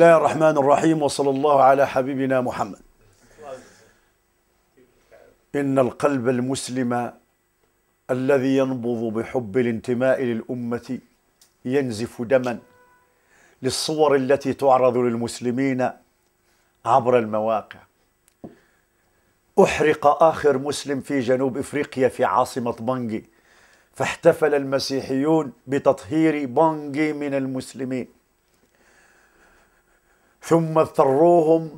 بسم الله الرحمن الرحيم وصلى الله على حبيبنا محمد إن القلب المسلم الذي ينبض بحب الانتماء للأمة ينزف دما للصور التي تعرض للمسلمين عبر المواقع أحرق آخر مسلم في جنوب إفريقيا في عاصمة بانجي فاحتفل المسيحيون بتطهير بانجي من المسلمين ثم اضطروهم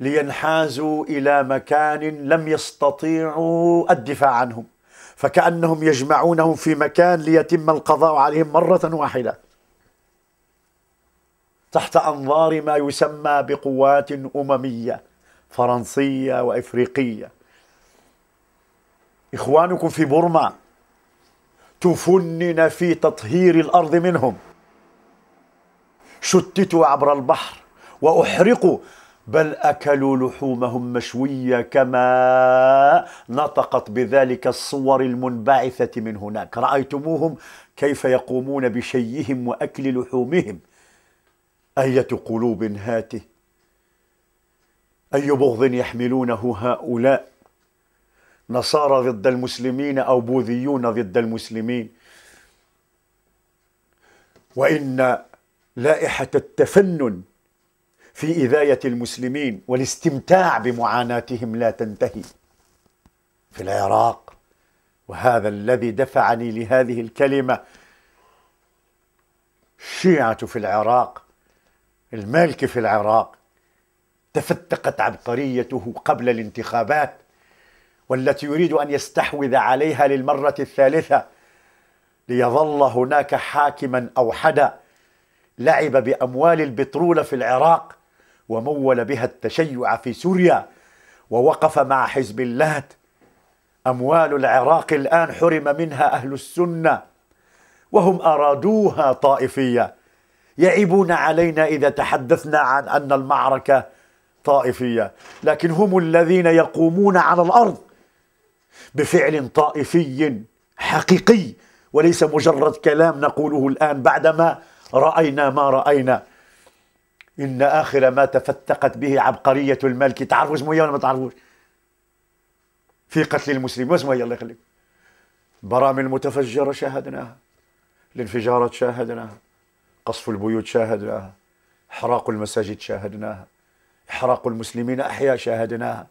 لينحازوا الى مكان لم يستطيعوا الدفاع عنهم فكانهم يجمعونهم في مكان ليتم القضاء عليهم مره واحده تحت انظار ما يسمى بقوات امميه فرنسيه وافريقيه اخوانكم في بورما تفنن في تطهير الارض منهم شتتوا عبر البحر وأحرقوا بل أكلوا لحومهم مشوية كما نطقت بذلك الصور المنبعثة من هناك رأيتموهم كيف يقومون بشيهم وأكل لحومهم أية قلوب هاته أي بغض يحملونه هؤلاء نصارى ضد المسلمين أو بوذيون ضد المسلمين وإن لائحة التفنن في إذاية المسلمين والاستمتاع بمعاناتهم لا تنتهي في العراق وهذا الذي دفعني لهذه الكلمة الشيعة في العراق المالكي في العراق تفتقت عبقريته قبل الانتخابات والتي يريد أن يستحوذ عليها للمرة الثالثة ليظل هناك حاكما أوحدا لعب بأموال البترول في العراق ومول بها التشيع في سوريا ووقف مع حزب الله أموال العراق الآن حرم منها أهل السنة وهم أرادوها طائفية يعيبون علينا إذا تحدثنا عن أن المعركة طائفية لكن هم الذين يقومون على الأرض بفعل طائفي حقيقي وليس مجرد كلام نقوله الآن بعدما رأينا ما رأينا إن آخر ما تفتقت به عبقرية الملك تعرفوا اسمه إيه ولا ما تعرفوش في قتل المسلمين واسمه إيه؟ الله يخليك برامل متفجرة شاهدناها الانفجارات شاهدناها قصف البيوت شاهدناها احراق المساجد شاهدناها احراق المسلمين احياء شاهدناها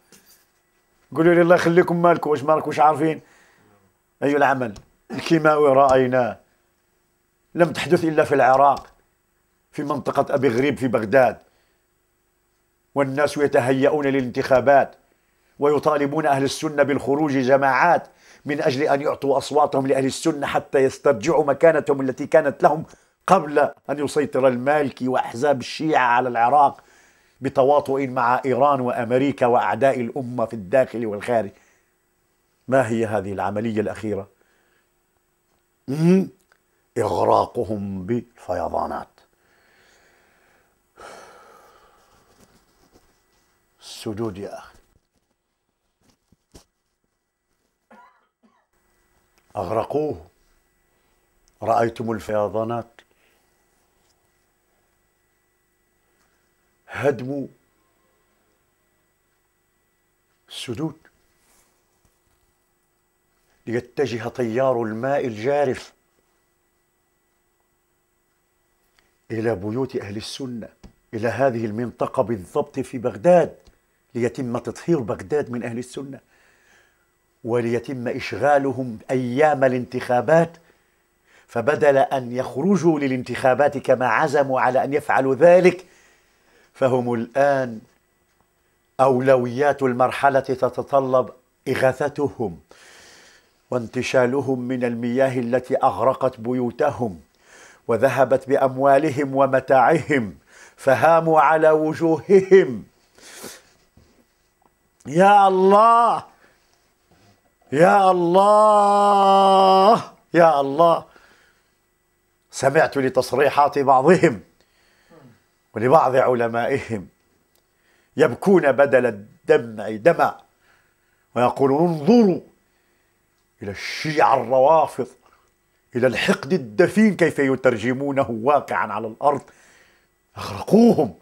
قولوا لي الله يخليكم مالكم واش مالكم واش عارفين اي أيوة العمل الكيماوي رايناه لم تحدث إلا في العراق في منطقة أبي غريب في بغداد والناس يتهيئون للانتخابات ويطالبون أهل السنة بالخروج جماعات من أجل أن يعطوا أصواتهم لأهل السنة حتى يسترجعوا مكانتهم التي كانت لهم قبل أن يسيطر المالكي وأحزاب الشيعة على العراق بتواطؤ مع إيران وأمريكا وأعداء الأمة في الداخل والخارج ما هي هذه العملية الأخيرة؟ إغراقهم بالفيضانات السجود يا أخي أغرقوه رأيتم الفيضانات هدموا السدود ليتجه تيار الماء الجارف إلى بيوت أهل السنة إلى هذه المنطقة بالضبط في بغداد ليتم تطهير بغداد من أهل السنة وليتم إشغالهم أيام الانتخابات فبدل أن يخرجوا للانتخابات كما عزموا على أن يفعلوا ذلك فهم الآن أولويات المرحلة تتطلب إغاثتهم وانتشالهم من المياه التي أغرقت بيوتهم وذهبت باموالهم ومتاعهم فهاموا على وجوههم يا الله يا الله يا الله سمعت لتصريحات بعضهم ولبعض علمائهم يبكون بدل الدمع دمع ويقولون انظروا إلى الشيعة الروافض إلى الحقد الدفين كيف يترجمونه واقعا على الأرض أغرقوهم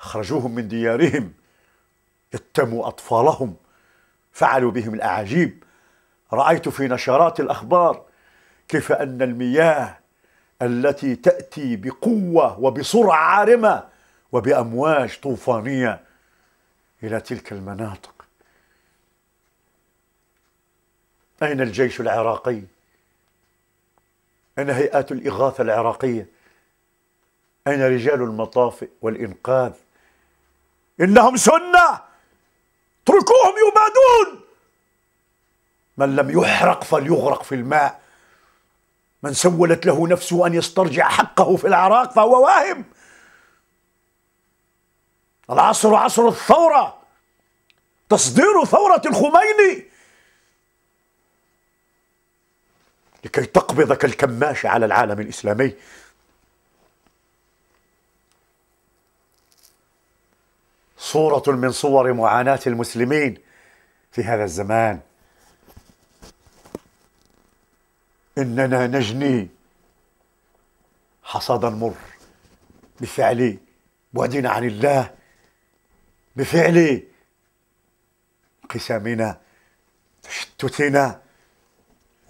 أخرجوهم من ديارهم اتموا أطفالهم فعلوا بهم الأعاجيب رأيت في نشرات الأخبار كيف أن المياه التي تأتي بقوة وبسرعة عارمة وبأمواج طوفانية إلى تلك المناطق أين الجيش العراقي أين هيئات الإغاثة العراقية أين رجال المطافئ والإنقاذ إنهم سنة اتركوهم يبادون من لم يحرق فليغرق في الماء من سولت له نفسه أن يسترجع حقه في العراق فهو واهم العصر عصر الثورة تصدير ثورة الخميني لكي تقبض كالكماشة على العالم الإسلامي صورة من صور معاناة المسلمين في هذا الزمان إننا نجني حصادا مر بفعل بعدنا عن الله بفعل انقسامنا تشتتنا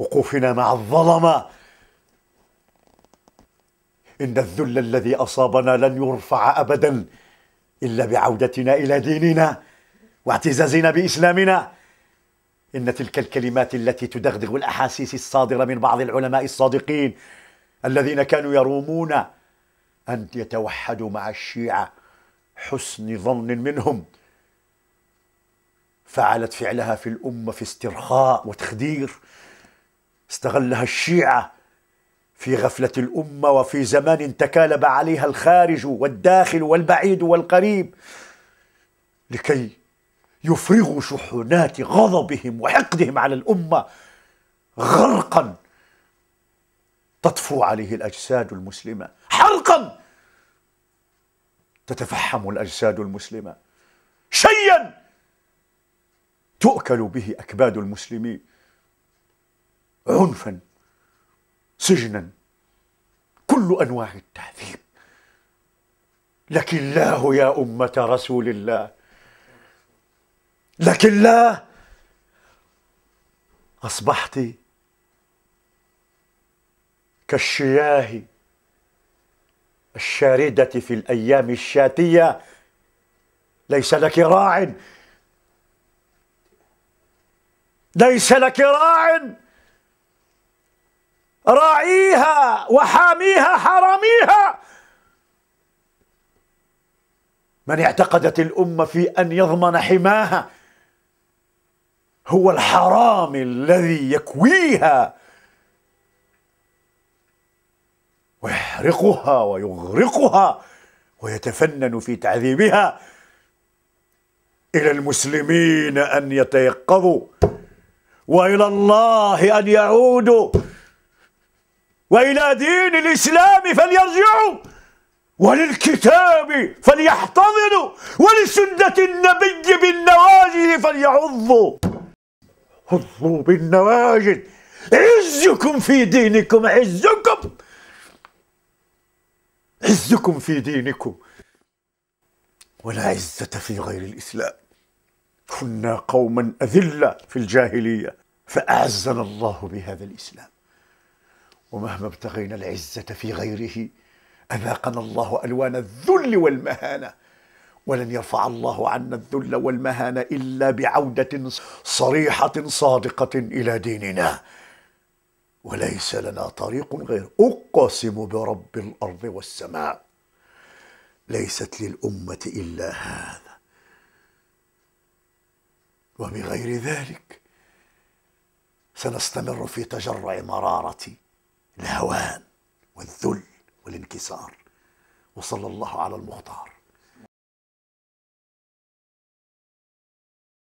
وقوفنا مع الظلمه ان الذل الذي اصابنا لن يرفع ابدا الا بعودتنا الى ديننا واعتزازنا باسلامنا ان تلك الكلمات التي تدغدغ الاحاسيس الصادره من بعض العلماء الصادقين الذين كانوا يرومون ان يتوحدوا مع الشيعه حسن ظن منهم فعلت فعلها في الامه في استرخاء وتخدير استغلها الشيعة في غفلة الأمة وفي زمان تكالب عليها الخارج والداخل والبعيد والقريب لكي يفرغوا شحنات غضبهم وحقدهم على الأمة غرقا تطفو عليه الأجساد المسلمة حرقا تتفحم الأجساد المسلمة شيئا تؤكل به أكباد المسلمين عنفا سجنا كل انواع التعذيب لك الله يا امه رسول الله لك الله اصبحت كالشياه الشارده في الايام الشاتيه ليس لك راع ليس لك راع راعيها وحاميها حراميها من اعتقدت الأمة في أن يضمن حماها هو الحرامي الذي يكويها ويحرقها ويغرقها ويتفنن في تعذيبها إلى المسلمين أن يتيقظوا وإلى الله أن يعودوا وإلى دين الإسلام فليرجعوا وللكتاب فليحتضنوا ولسنة النبي بالنواجذ فليعضوا عظوا بالنواجذ عزكم في دينكم عزكم عزكم في دينكم ولا عزة في غير الإسلام كنا قوما أذلة في الجاهلية فأعزنا الله بهذا الإسلام ومهما ابتغينا العزة في غيره أذاقنا الله ألوان الذل والمهانة ولن يرفع الله عنا الذل والمهانة إلا بعودة صريحة صادقة إلى ديننا وليس لنا طريق غير أقسم برب الأرض والسماء ليست للأمة إلا هذا وبغير ذلك سنستمر في تجرع مرارة الهوان والذل والانكسار وصلى الله على المختار